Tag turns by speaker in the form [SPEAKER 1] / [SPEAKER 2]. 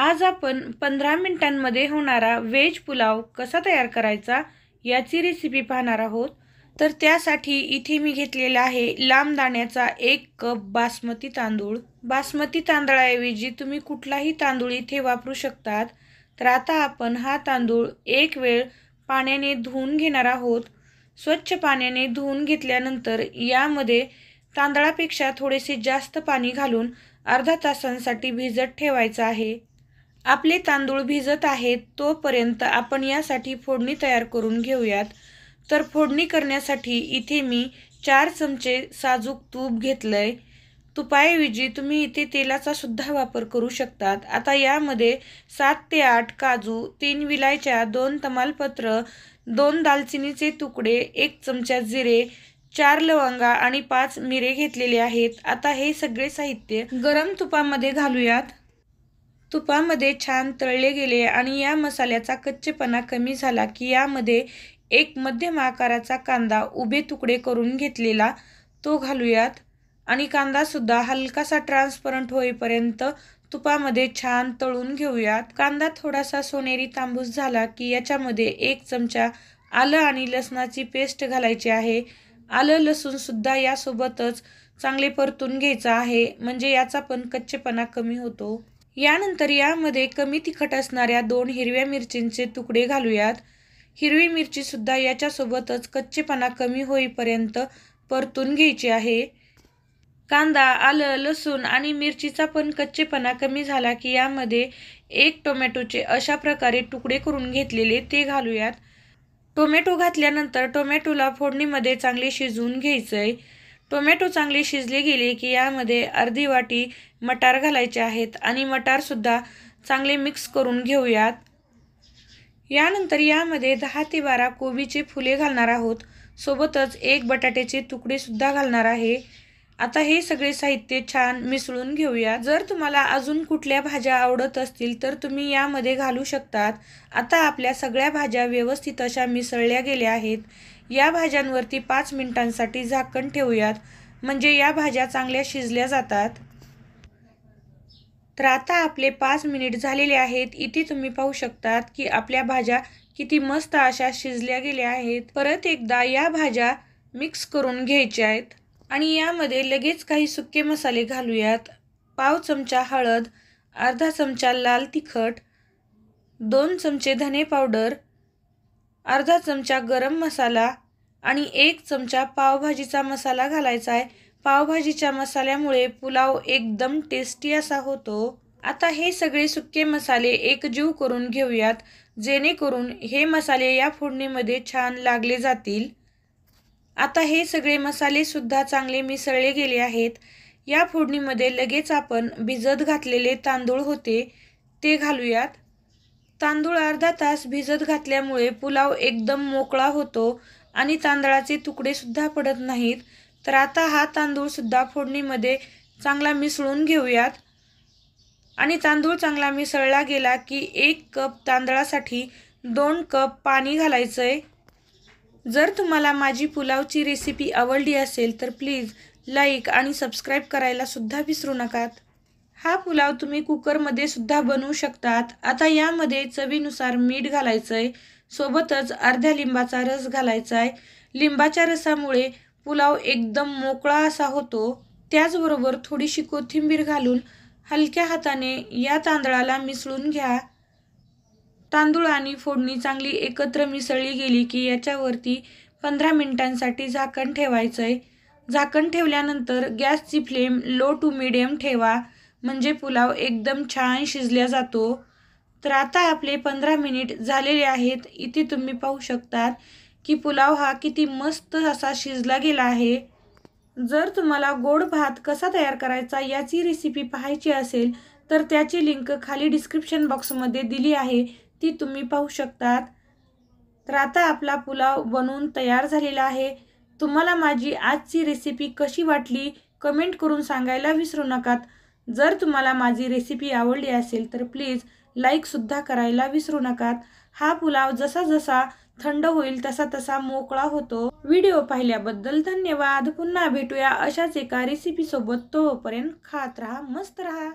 [SPEAKER 1] आज आपण पंधरा मिनिटांमध्ये होणारा व्हेज पुलाव कसा तयार करायचा याची रेसिपी पाहणार आहोत तर त्यासाठी इथे मी घेतलेला आहे लांब दाण्याचा एक कप बासमती तांदूळ बासमती तांदळाऐवजी तुम्ही कुठलाही तांदूळ इथे वापरू शकतात तर आता आपण हा तांदूळ एक वेळ पाण्याने धुवून घेणार आहोत स्वच्छ पाण्याने धुवून घेतल्यानंतर यामध्ये तांदळापेक्षा थोडेसे जास्त पाणी घालून अर्धा तासांसाठी भिजत ठेवायचं आहे आपले तांदूळ भिजत आहेत तोपर्यंत आपण यासाठी फोडणी तयार करून घेऊयात तर फोडणी करण्यासाठी इथे मी चार चमचे साजूक तूप घेतलंय तुपाऐवजी तुम्ही इथे तेलाचा सुद्धा वापर करू शकतात आता यामध्ये सात ते आठ काजू तीन विलायच्या दोन तमालपत्र दोन दालचिनीचे तुकडे एक चमचा जिरे चार लवंगा आणि पाच मिरे घेतलेले आहेत आता हे सगळे साहित्य गरम तुपामध्ये घालूयात तुपामध्ये छान तळले गेले आणि या मसाल्याचा कच्चेपणा कमी झाला की यामध्ये एक मध्यम आकाराचा कांदा उभे तुकडे करून घेतलेला तो घालूयात आणि कांदासुद्धा हलकासा ट्रान्सपरंट होईपर्यंत तुपामध्ये छान तळून घेऊयात कांदा थोडासा सोनेरी तांबूस झाला की याच्यामध्ये एक चमचा आलं आणि लसणाची पेस्ट घालायची आहे आलं लसूणसुद्धा यासोबतच चांगले परतून घ्यायचं आहे म्हणजे याचा पण कच्चेपणा कमी होतो यानंतर यामध्ये कमी तिखट असणाऱ्या दोन हिरव्या मिरचींचे तुकडे घालूयात हिरवी मिरचीसुद्धा याच्यासोबतच कच्चेपणा कमी होईपर्यंत परतून घ्यायची आहे कांदा आलं लसूण आणि मिरचीचा पण कच्चेपणा कमी झाला की यामध्ये एक टोमॅटोचे अशा प्रकारे तुकडे करून घेतलेले ते घालूयात टोमॅटो घातल्यानंतर टोमॅटोला फोडणीमध्ये चांगले शिजवून घ्यायचं आहे टोमॅटो चांगले शिजले गेले की यामध्ये अर्धी वाटी मटार घालायचे आहेत आणि मटारसुद्धा चांगले मिक्स करून घेऊयात यानंतर यामध्ये दहा ते बारा कोबीचे फुले घालणार आहोत सोबतच एक बटाट्याचे तुकडेसुद्धा घालणार आहे आता हे सगळे साहित्य छान मिसळून घेऊया जर तुम्हाला अजून कुठल्या भाज्या आवडत असतील तर तुम्ही यामध्ये घालू शकतात आता आपल्या सगळ्या भाज्या व्यवस्थित अशा मिसळल्या गेल्या आहेत या भाज्यांवरती पाच मिनिटांसाठी झाकण ठेवूयात म्हणजे या भाज्या चांगल्या शिजल्या जातात तर आता आपले पाच मिनिट झालेले आहेत इथे तुम्ही पाहू शकतात की आपल्या भाज्या किती मस्त अशा शिजल्या गेल्या आहेत परत एकदा या भाज्या मिक्स करून घ्यायच्या आहेत आणि यामध्ये लगेच काही सुके मसाले घालूयात पाव चमचा हळद अर्धा चमचा लाल तिखट दोन चमचे धने पावडर अर्धा चमचा गरम मसाला आणि एक चमचा पावभाजीचा मसाला घालायचा आहे पावभाजीच्या मसाल्यामुळे पुलाव एकदम टेस्टी असा होतो आता हे सगळे सुके मसाले एकजीव करून घेऊयात जेणेकरून हे मसाले या फोडणीमध्ये छान लागले जातील आता हे सगळे मसालेसुद्धा चांगले मिसळले गेले आहेत या फोडणीमध्ये लगेच आपण भिजत घातलेले तांदूळ होते ते घालूयात तांदूळ अर्धा तास भिजत घातल्यामुळे पुलाव एकदम मोकळा होतो आणि तांदळाचे तुकडेसुद्धा पडत नाहीत तर आता हा तांदूळसुद्धा फोडणीमध्ये चांगला मिसळून घेऊयात आणि तांदूळ चांगला मिसळला गेला की एक कप तांदळासाठी दोन कप पाणी घालायचं आहे जर तुम्हाला माझी पुलावची रेसिपी आवडली असेल तर प्लीज लाईक आणि सबस्क्राईब करायलासुद्धा विसरू नकात हा पुलाव तुम्ही कुकरमध्ये सुद्धा बनवू शकतात आता यामध्ये चवीनुसार मीठ घालायचं आहे सोबतच अर्ध्या लिंबाचा रस घालायचा आहे लिंबाच्या रसामुळे पुलाव एकदम मोकळा असा होतो त्याचबरोबर थोडीशी कोथिंबीर घालून हलक्या हाताने या तांदळाला मिसळून घ्या तांदूळ आणि फोडणी चांगली एकत्र मिसळली गेली की याच्यावरती पंधरा मिनिटांसाठी झाकण ठेवायचं आहे झाकण ठेवल्यानंतर गॅसची फ्लेम लो टू मिडियम ठेवा म्हणजे पुलाव एकदम छान शिजल्या जातो तर आता आपले पंधरा मिनिट झालेले आहेत इथे तुम्ही पाहू शकतात की पुलाव हा किती मस्त असा शिजला गेला आहे जर तुम्हाला गोड भात कसा तयार करायचा याची रेसिपी पाहायची असेल तर त्याची लिंक खाली डिस्क्रिप्शन बॉक्समध्ये दिली आहे ती तुम्ही पाहू शकतात तर आता आपला पुलाव बनवून तयार झालेला आहे तुम्हाला माझी आजची रेसिपी कशी वाटली कमेंट करून सांगायला विसरू नकात जर तुम्हाला माझी रेसिपी आवडली असेल तर प्लीज लाईकसुद्धा करायला विसरू नका हा पुलाव जसा जसा थंड होईल तसा तसा मोकळा होतो व्हिडिओ पाहिल्याबद्दल धन्यवाद पुन्हा भेटूया अशाच एका रेसिपीसोबत तोपर्यंत खात राहा मस्त राहा